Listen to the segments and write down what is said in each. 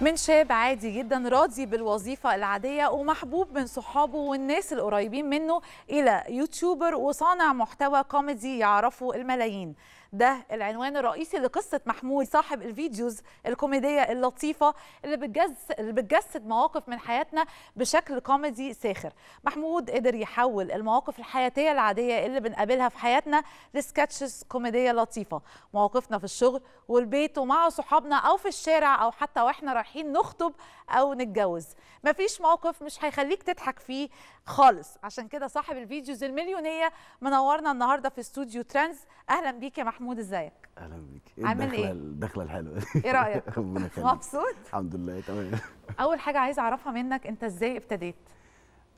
من شاب عادي جدا راضي بالوظيفة العادية ومحبوب من صحابه والناس القريبين منه إلى يوتيوبر وصانع محتوى كوميدي يعرفه الملايين ده العنوان الرئيسي لقصه محمود صاحب الفيديوز الكوميديه اللطيفه اللي بتجسد اللي بتجسد مواقف من حياتنا بشكل كوميدي ساخر محمود قدر يحول المواقف الحياتيه العاديه اللي بنقابلها في حياتنا لسكتشز كوميديه لطيفه مواقفنا في الشغل والبيت ومع صحابنا او في الشارع او حتى واحنا رايحين نخطب او نتجوز مفيش موقف مش هيخليك تضحك فيه خالص عشان كده صاحب الفيديوز المليونيه منورنا النهارده في استوديو ترانز اهلا بيك يا محمود ازيك اهلا بيك إيه عامل ايه الدخله الحلوه ايه رايك مبسوط الحمد لله تمام اول حاجه عايز اعرفها منك انت ازاي ابتديت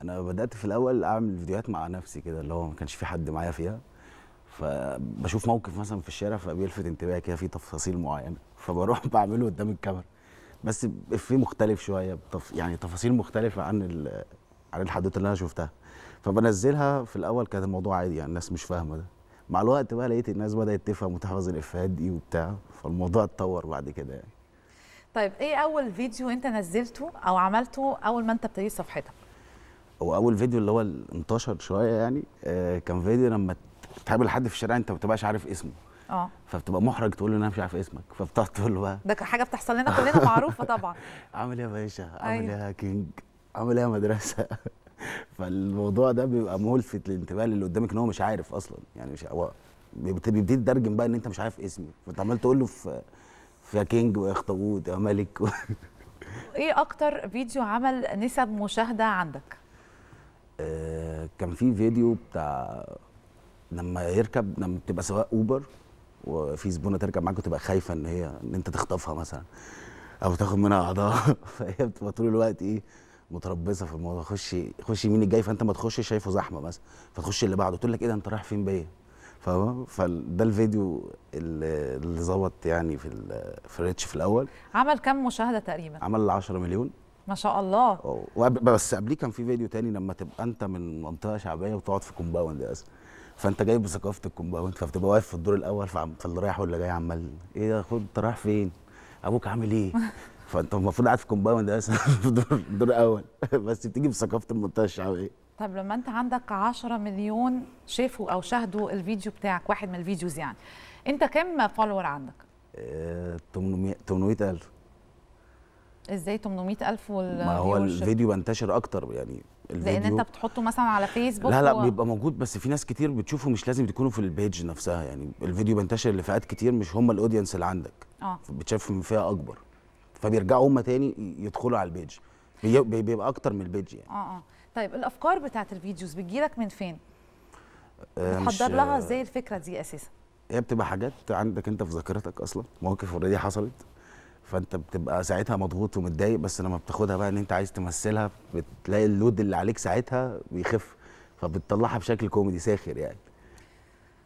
انا بدات في الاول اعمل فيديوهات مع نفسي كده اللي هو ما كانش في حد معايا فيها فبشوف موقف مثلا في الشارع فبيلفت انتباهي كده في تفاصيل معينه فبروح بعمله قدام الكاميرا بس في مختلف شويه بتف... يعني تفاصيل مختلفه عن عن الحدوته اللي انا شفتها فبنزلها في الاول كان الموضوع عادي يعني الناس مش فاهمه ده مع الوقت بقى لقيت الناس بدات تفهم وتحفظ الافيهات دي وبتاع فالموضوع اتطور بعد كده يعني طيب ايه اول فيديو انت نزلته او عملته اول ما انت ابتديت صفحتك هو اول فيديو اللي هو انتشر شويه يعني آه كان فيديو لما تقابل حد في الشارع انت ما بتبقاش عارف اسمه اه فبتبقى محرج تقول له انا مش عارف اسمك فبتقعد تقول له بقى ده حاجه بتحصل لنا كلنا معروفه طبعا عامل ايه يا باشا عامل أيوه. ايه يا كينج عامل ايه يا مدرسه فالموضوع ده بيبقى ملفت للانتباه اللي قدامك ان هو مش عارف اصلا يعني مش هو بيبتدي تترجم بقى ان انت مش عارف اسمي فانت عمال تقول له في يا كينج ويا اخطبوط يا ملك و... ايه اكتر فيديو عمل نسب مشاهده عندك آه كان في فيديو بتاع لما يركب لما بتبقى سواق اوبر وفي زبونه تركب معاك وتبقى خايفه ان هي ان انت تخطفها مثلا او تاخد منها اعضاء فهي بتبقى طول الوقت ايه متربصه في الموضوع خش خش مين الجاي فانت ما تخش شايفه زحمه بس فتخش اللي بعده تقول لك ايه ده انت رايح فين بيا فاهمه فده الفيديو اللي ظبط يعني في في في الاول عمل كام مشاهده تقريبا عمل 10 مليون ما شاء الله بس قبليه كان في فيديو تاني لما تبقى انت من منطقه شعبيه وتقعد في كومباوند اصلا فانت جاي بثقافه الكومباوند فبتبقى واقف في الدور الاول فاللي رايح واللي جاي عمال ايه ده خد انت رايح فين ابوك عامل ايه فانت المفروض قاعد في كومباوند مثلا في دور دور اول بس بتيجي بثقافه المنطقه الشعبيه طب لما انت عندك 10 مليون شافوا او شاهدوا الفيديو بتاعك واحد من الفيديوز يعني انت كم فولور عندك؟ 800 آه، 800000 ازاي 800000 وال ما هو الفيديو بنتشر اكتر يعني الفيديو لان انت بتحطه مثلا على فيسبوك لا لا و... بيبقى موجود بس في ناس كتير بتشوفه مش لازم تكونوا في البيج نفسها يعني الفيديو بنتشر لفئات كتير مش هم الاودينس اللي عندك اه بتشاف من فئه اكبر فبيرجعوا هم تاني يدخلوا على البيج بيبقى اكتر من البيج يعني اه اه طيب الافكار بتاعت الفيديوز بتجيلك من فين؟ آه، بتحضر لها ازاي الفكره دي اساسا؟ هي بتبقى حاجات عندك انت في ذاكرتك اصلا مواقف اوريدي حصلت فانت بتبقى ساعتها مضغوط ومتضايق بس لما بتاخدها بقى ان انت عايز تمثلها بتلاقي اللود اللي عليك ساعتها بيخف فبتطلعها بشكل كوميدي ساخر يعني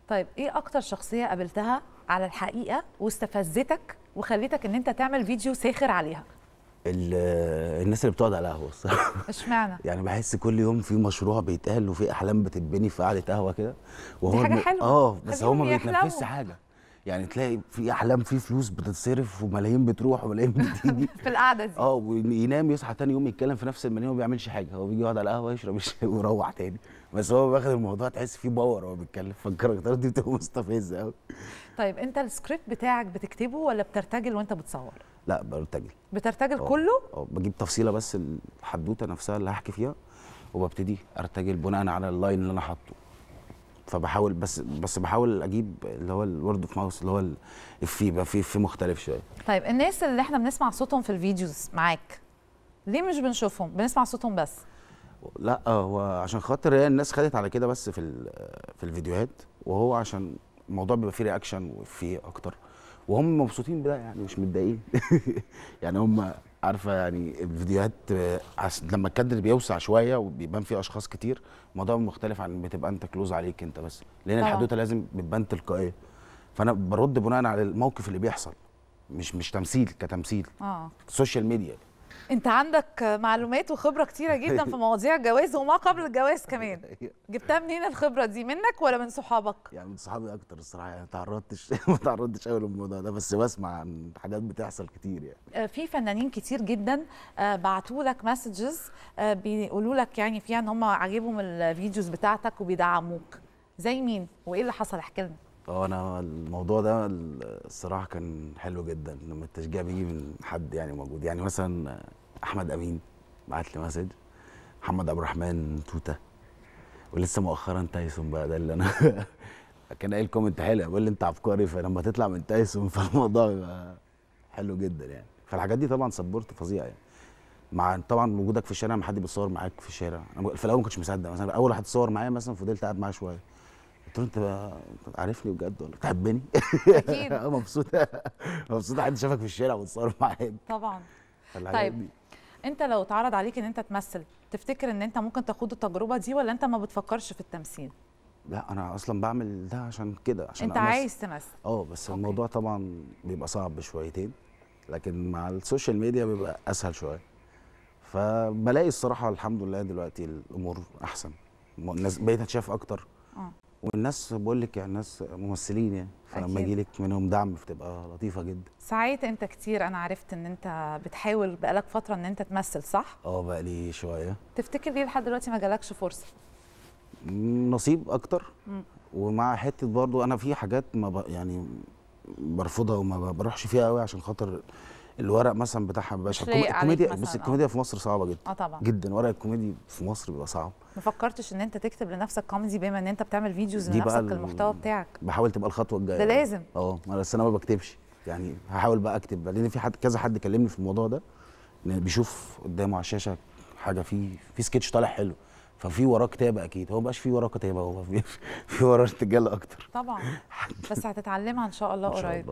طيب ايه اكتر شخصيه قابلتها على الحقيقه واستفزتك وخليتك ان انت تعمل فيديو ساخر عليها آه، الناس اللي بتقعد على قهوه الصراحه اشمعنى يعني بحس كل يوم في مشروع بيتقال وفي احلام بتتبني في قعده قهوه كده وهو حاجه حلوه اه بس هو ما بيتنفسش حاجه يعني تلاقي في احلام في فلوس بتتصرف وملايين بتروح وملايين بتيجي في القعده دي اه وينام يصحى تاني يوم يتكلم في نفس المنيه وما بيعملش حاجه هو بيجي يقعد على القهوه يشرب الشاي ويروح تاني بس هو واخد الموضوع تحس فيه باور وهو بيتكلم فالكاركترات دي بتبقى مستفزه قوي طيب انت السكريبت بتاعك بتكتبه ولا بترتجل وانت بتصور لا برتجل بترتجل أوه. كله اه بجيب تفصيله بس الحدوته نفسها اللي هحكي فيها وببتدي ارتجل بناء على اللاين اللي انا حاطه فبحاول بس بس بحاول اجيب اللي هو الورد اوف ماوس اللي هو الفي e بقى في في مختلف شويه طيب الناس اللي احنا بنسمع صوتهم في الفيديوز معاك ليه مش بنشوفهم بنسمع صوتهم بس لا هو عشان خاطر هي الناس خدت على كده بس في في الفيديوهات وهو عشان الموضوع بيبقى فيه رياكشن وفيه اكتر وهم مبسوطين بده يعني مش متضايقين يعني هم عارفه يعني الفيديوهات لما الكادر بيوسع شويه وبيبان فيه اشخاص كتير الموضوع مختلف عن بتبقى انت كلوز عليك انت بس لان الحدوته لازم بتبان تلقائيه فانا برد بناء على الموقف اللي بيحصل مش مش تمثيل كتمثيل اه السوشيال ميديا انت عندك معلومات وخبره كتيره جدا في مواضيع الجواز وما قبل الجواز كمان جبتها منين الخبره دي منك ولا من صحابك يعني من صحابي اكتر الصراحه يعني تعرضتش ما تعرضتش قوي للموضوع ده بس بسمع عن حاجات بتحصل كتير يعني آه، في فنانين كتير جدا آه، بعتوا لك مسجز آه، بيقولوا لك يعني فيها ان هم عاجبهم الفيديوز بتاعتك وبيدعموك زي مين وايه اللي حصل احكي لنا اه انا الموضوع ده الصراحه كان حلو جدا لما التشجيع بيجي من حد يعني موجود يعني مثلا احمد امين بعت لي مسج محمد عبد الرحمن توته ولسه مؤخرا تايسون بقى ده اللي انا كان قايل كومنت حلو بيقول لي انت عبقري فلما تطلع من تايسون فالموضوع حلو جدا يعني فالحاجات دي طبعا سبورت فظيع يعني مع طبعا وجودك في الشارع ما حد بيصور معاك في الشارع انا في الاول ما كنتش مصدق مثلا اول واحد صور معايا مثلا فضلت قاعد معاه شويه قلت له انت عارفني بجد ولا بتحبني؟ اكيد مبسوطه مبسوطه حد شافك في الشارع وتصور معاك طبعا طيب انت لو اتعرض عليك ان انت تمثل تفتكر ان انت ممكن تخوض التجربه دي ولا انت ما بتفكرش في التمثيل؟ لا انا اصلا بعمل ده عشان كده عشان انت عايز تمثل اه بس أوكي. الموضوع طبعا بيبقى صعب شويتين لكن مع السوشيال ميديا بيبقى اسهل شويه فبلاقي الصراحه الحمد لله دلوقتي الامور احسن الناس بقيت اتشاف اكتر آه. والناس بقول لك يعني ناس ممثلين يعني فلما يجي لك منهم دعم بتبقى لطيفه جدا سعيت انت كتير انا عرفت ان انت بتحاول بقالك فتره ان انت تمثل صح اه بقى لي شويه تفتكر ليه لحد دلوقتي ما جالكش فرصه نصيب اكتر ومع حته برضو انا في حاجات ما يعني برفضها وما بروحش فيها قوي عشان خاطر الورق مثلا بتاعها ما بيبقاش الكوميديا بص الكوميديا آه. في مصر صعبه جدا اه طبعا جدا ورق الكوميدي في مصر بيبقى صعب ما فكرتش ان انت تكتب لنفسك كوميدي بما ان انت بتعمل فيديوز لنفسك المحتوى بتاعك بحاول تبقى الخطوه الجايه ده لازم اه بس انا ما بكتبش يعني هحاول بقى اكتب لان في حد كذا حد كلمني في الموضوع ده ان بيشوف قدامه على الشاشه حاجه في في سكتش طالع حلو ففي وراه كتابه اكيد هو مبقاش في وراه كتابه هو في وراه ارتجال اكتر طبعا بس هتتعلمها ان شاء الله قريب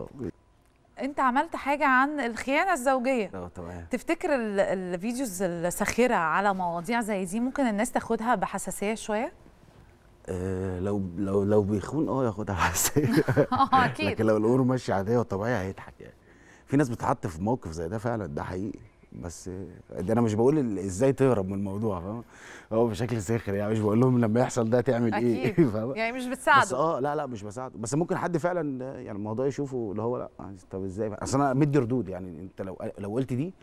انت عملت حاجه عن الخيانه الزوجيه اه تمام تفتكر الفيديوز الساخره على مواضيع زي دي ممكن الناس تاخدها بحساسيه شويه آه، لو لو لو بيخون اه ياخدها حساسيه آه، اكيد لكن لو الامور ماشيه عاديه وطبيعيه هيضحك يعني في ناس بتتحط في موقف زي ده فعلا ده حقيقي بس ده انا مش بقول ازاي تهرب من الموضوع فاهم هو بشكل ساخر يعني مش بقول لهم لما يحصل ده تعمل إيه، أكيد. ايه فاهم يعني مش بتساعده بس اه لا لا مش بساعده بس ممكن حد فعلا يعني الموضوع يشوفه اللي هو لا طب ازاي اصل انا مدي ردود يعني انت لو لو قلت دي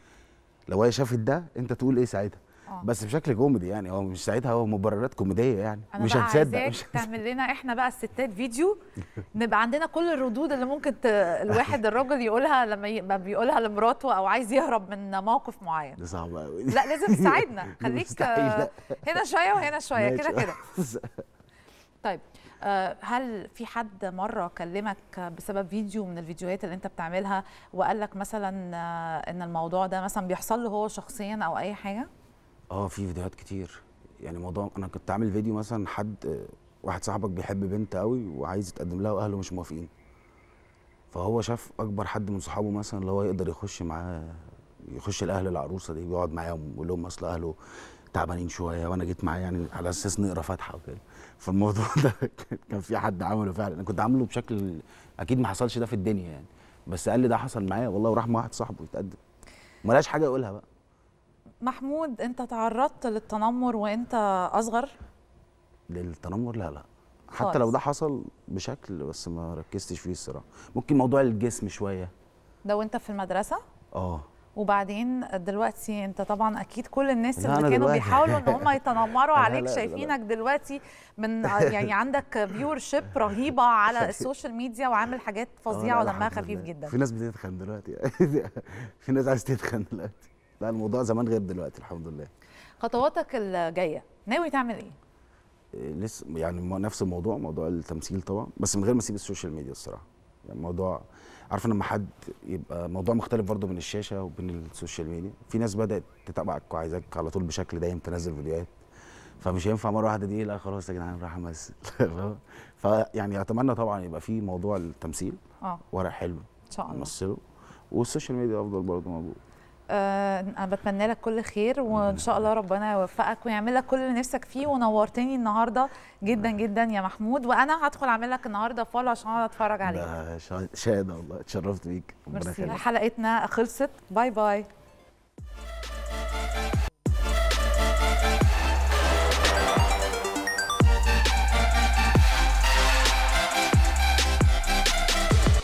لو هي شافت ده انت تقول ايه ساعتها آه. بس بشكل كوميدي يعني هو مش ساعتها هو مبررات كوميديه يعني أنا مش هتصدق مش تعمل لنا احنا بقى الستات فيديو نبقى عندنا كل الردود اللي ممكن ت... الواحد الراجل يقولها لما ي... بيقولها لمراته او عايز يهرب من موقف معين ده صعب قوي لا لازم تساعدنا خليك هنا شويه وهنا شويه كده كده طيب آه، هل في حد مره كلمك بسبب فيديو من الفيديوهات اللي انت بتعملها وقال لك مثلا آه، ان الموضوع ده مثلا بيحصل له هو شخصيا او اي حاجه اه في فيديوهات كتير يعني موضوع انا كنت عامل فيديو مثلا حد واحد صاحبك بيحب بنت قوي وعايز يتقدم لها واهله مش موافقين فهو شاف اكبر حد من صحابه مثلا اللي هو يقدر يخش معاه يخش الاهل العروسه دي بيقعد معاهم ويقول لهم اصل اهله تعبانين شويه وانا جيت معاه يعني على اساس نقرا فاتحه وكده فالموضوع ده كان في حد عمله فعلا انا كنت عامله بشكل اكيد ما حصلش ده في الدنيا يعني بس قال لي ده حصل معايا والله وراح مع واحد صاحبه يتقدم ملاش حاجه يقولها بقى محمود انت تعرضت للتنمر وانت اصغر للتنمر لا لا حتى خالص. لو ده حصل بشكل بس ما ركزتش فيه الصراحه ممكن موضوع الجسم شويه ده وانت في المدرسه اه وبعدين دلوقتي انت طبعا اكيد كل الناس اللي كانوا دلوقتي. بيحاولوا ان هم يتنمروا عليك شايفينك دلوقتي من يعني عندك فيور شيب رهيبه على السوشيال ميديا وعامل حاجات آه، فظيعه ودمها خفيف جدا في ناس بتتخن دلوقتي في ناس عايز تتخن دلوقتي لا الموضوع زمان غير دلوقتي الحمد لله خطواتك الجايه ناوي تعمل ايه, إيه، لسه يعني نفس الموضوع موضوع التمثيل طبعا بس من غير ما اسيب السوشيال ميديا الصراحه يعني موضوع عارف لما حد يبقى موضوع مختلف برضه بين الشاشه وبين السوشيال ميديا في ناس بدات تتابعك وعايزاك على طول بشكل دايم تنزل فيديوهات فمش هينفع مره واحده دي لا خلاص يا جدعان راح امثل فيعني اتمنى طبعا يبقى في موضوع التمثيل اه ورق حلو ان شاء الله نمثله والسوشيال ميديا افضل برضه موجود آه، انا بتمنى لك كل خير وان شاء الله ربنا يوفقك ويعمل لك كل اللي نفسك فيه ونورتني النهارده جدا آه. جدا يا محمود وانا هدخل اعمل لك النهارده فولو عشان اقعد اتفرج عليك شاهدة والله اتشرفت بيك ميرسي حلقتنا خلصت باي باي